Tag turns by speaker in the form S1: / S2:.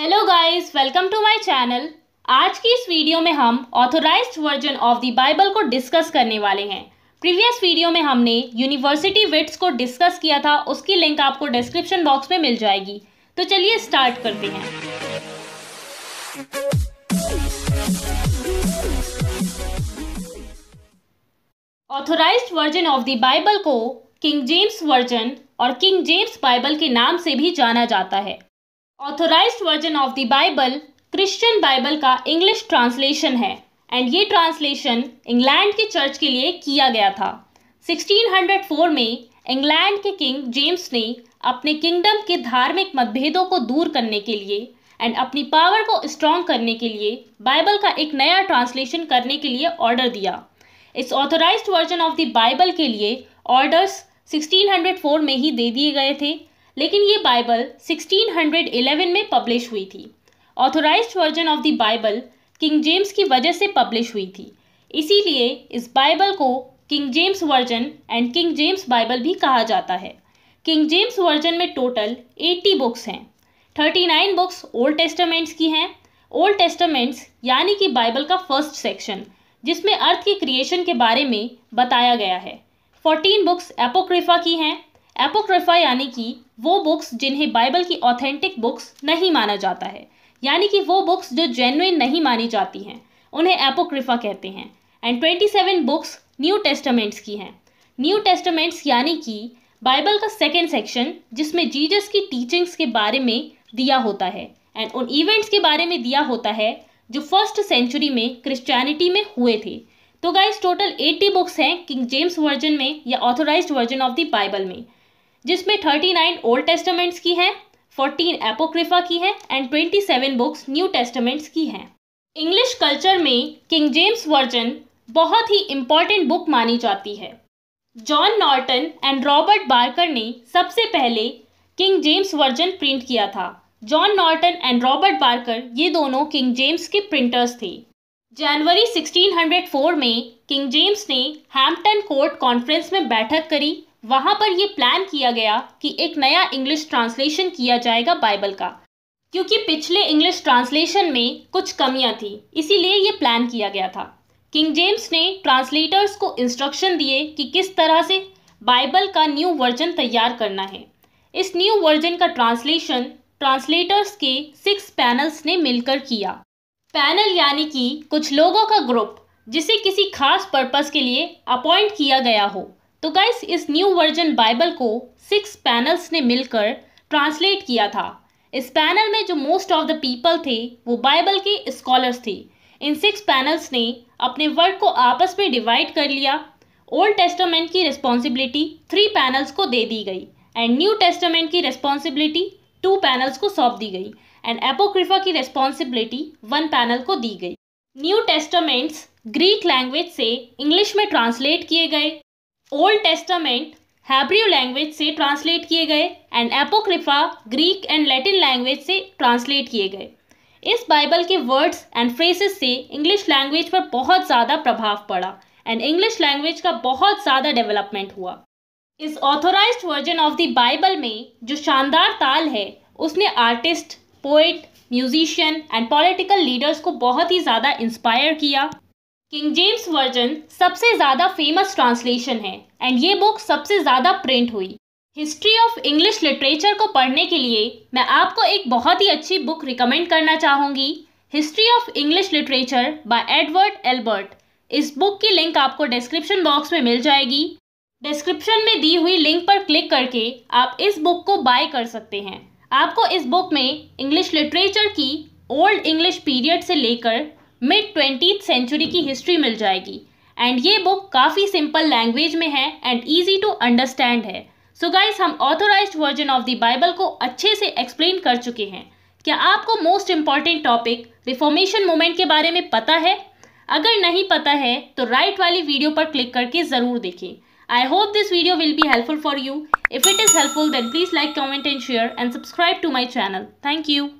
S1: hello guys welcome to my channel आज की इस वीडियो में हम authorized version of the Bible को डिस्कस करने वाले हैं प्रीवियस वीडियो में हमने यूनिवर्सिटी विट्स को डिस्कस किया था उसकी लिंक आपको डिस्क्रिप्शन बॉक्स में मिल जाएगी तो चलिए स्टार्ट करते हैं authorized version of the Bible को किंग जेम्स वर्जन और किंग जेम्स बाइबल के नाम से भी जाना जाता है authorize version of the Bible Christian Bible का इंग्लिश ट्रांसलेशन है एंड ये ट्रांसलेशन इंग्लैंड के चर्च के लिए किया गया था 1604 में इंग्लैंड के किंग जेम्स ने अपने किंगडम के धार्मिक मतभेदों को दूर करने के लिए एंड अपनी पावर को स्ट्रॉन्ग करने के लिए बाइबल का एक नया ट्रांसलेशन करने के लिए ऑर्डर दिया इस authorize version of the Bible के लिए ऑर्डर्स 1604 में ही दे दिए गए थे लेकिन ये बाइबल 1611 में पब्लिश हुई थी authorize version of the Bible King James की वजह से पब्लिश हुई थी इसीलिए इस बाइबल को King James version and King James Bible भी कहा जाता है किंग जेम्स वर्जन में टोटल 80 बुक्स हैं 39 बुक्स ओल्ड टेस्टामेंट्स की हैं ओल्ड टेस्टामेंट्स यानी कि बाइबल का फर्स्ट सेक्शन जिसमें अर्थ के क्रिएशन के बारे में बताया गया है 14 बुक्स एपोक्रिफा की हैं एपोक्रिफा यानी कि वो बुक्स जिन्हें बाइबल की ऑथेंटिक बुक्स नहीं माना जाता है यानी कि वो बुक्स जो जेनुइन नहीं मानी जाती हैं उन्हें एपोक्रिफा कहते हैं and twenty seven books new testaments की हैं न्यू टेस्टामेंट्स यानी कि बाइबल का सेकेंड सेक्शन जिसमें जीजस की टीचिंग्स के बारे में दिया होता है एंड उन इवेंट्स के बारे में दिया होता है जो फर्स्ट सेंचुरी में क्रिश्चियनिटी में हुए थे तो गाइस टोटल 80 बुक्स हैं किंग जेम्स वर्जन में या authorized version of the Bible में जिसमें थर्टी नाइन ओल्ड टेस्टामेंट्स की हैं फोर्टीन एपोक्रिफा की हैं and twenty seven books new testaments की हैं इंग्लिश कल्चर में किंग जेम्स वर्जन बहुत ही इम्पॉर्टेंट बुक मानी जाती है John Norton and Robert Barker ने सबसे पहले किंग जेम्स वर्जन प्रिंट किया था John Norton and Robert Barker ये दोनों किंग जेम्स के प्रिंटर्स थे जनवरी 1604 में किंग जेम्स ने हैम्पटन कोर्ट कॉन्फ्रेंस में बैठक करी वहाँ पर यह प्लान किया गया कि एक नया इंग्लिश ट्रांसलेशन किया जाएगा बाइबल का क्योंकि पिछले इंग्लिश ट्रांसलेशन में कुछ कमियां थी इसीलिए ये प्लान किया गया था किंग जेम्स ने ट्रांसलेटर्स को इंस्ट्रक्शन दिए कि किस तरह से बाइबल का न्यू वर्जन तैयार करना है इस न्यू वर्जन का ट्रांसलेशन ट्रांसलेटर्स के सिक्स पैनल्स ने मिलकर किया पैनल यानी कि कुछ लोगों का ग्रुप जिसे किसी खास पर्पस के लिए अपॉइंट किया गया हो तो गाइस इस न्यू वर्जन बाइबल को सिक्स पैनल्स ने मिलकर ट्रांसलेट किया था इस पैनल में जो मोस्ट ऑफ द पीपल थे वो बाइबल के स्कॉलर्स थे इन सिक्स पैनल्स ने अपने वर्क को आपस में डिवाइड कर लिया ओल्ड टेस्टामेंट की रिस्पॉन्सिबिलिटी थ्री पैनल्स को दे दी गई एंड न्यू टेस्टामेंट की रिस्पॉन्सिबिलिटी टू पैनल्स को सौंप दी गई एंड एपोक्रिफा की रिस्पॉन्सिबिलिटी वन पैनल को दी गई न्यू टेस्टामेंट्स ग्रीक लैंग्वेज से इंग्लिश में ट्रांसलेट किए गए ओल्ड टेस्टामेंट हैब्रियो लैंग्वेज से ट्रांसलेट किए गए and Apocrypha Greek and Latin language से ट्रांसलेट किए गए इस बाइबल के वर्ड्स एंड फ्रेसेस से इंग्लिश लैंग्वेज पर बहुत ज़्यादा प्रभाव पड़ा एंड इंग्लिश लैंग्वेज का बहुत ज़्यादा डेवलपमेंट हुआ इस authorize version of the Bible में जो शानदार ताल है उसने artist poet musician and political leaders को बहुत ही ज़्यादा इंस्पायर किया किंग जेम्स वर्जन सबसे ज़्यादा फेमस ट्रांसलेशन है एंड ये बुक सबसे ज़्यादा प्रिंट हुई हिस्ट्री ऑफ इंग्लिश लिटरेचर को पढ़ने के लिए मैं आपको एक बहुत ही अच्छी बुक रिकमेंड करना चाहूँगी history of English literature by Edward Albert इस बुक की लिंक आपको डिस्क्रिप्शन बॉक्स में मिल जाएगी डिस्क्रिप्शन में दी हुई लिंक पर क्लिक करके आप इस बुक को बाय कर सकते हैं आपको इस बुक में इंग्लिश लिटरेचर की ओल्ड इंग्लिश पीरियड से लेकर मिड ट्वेंटी सेंचुरी की हिस्ट्री मिल जाएगी एंड ये बुक काफ़ी सिंपल लैंग्वेज में है एंड ईजी टू अंडरस्टैंड है सो so गाइज हम authorize version of the Bible को अच्छे से एक्सप्लेन कर चुके हैं क्या आपको most important topic reformation movement के बारे में पता है अगर नहीं पता है तो राइट right वाली वीडियो पर क्लिक करके ज़रूर देखें I hope this video will be helpful for you if it is helpful then please like comment and share and subscribe to my channel thank you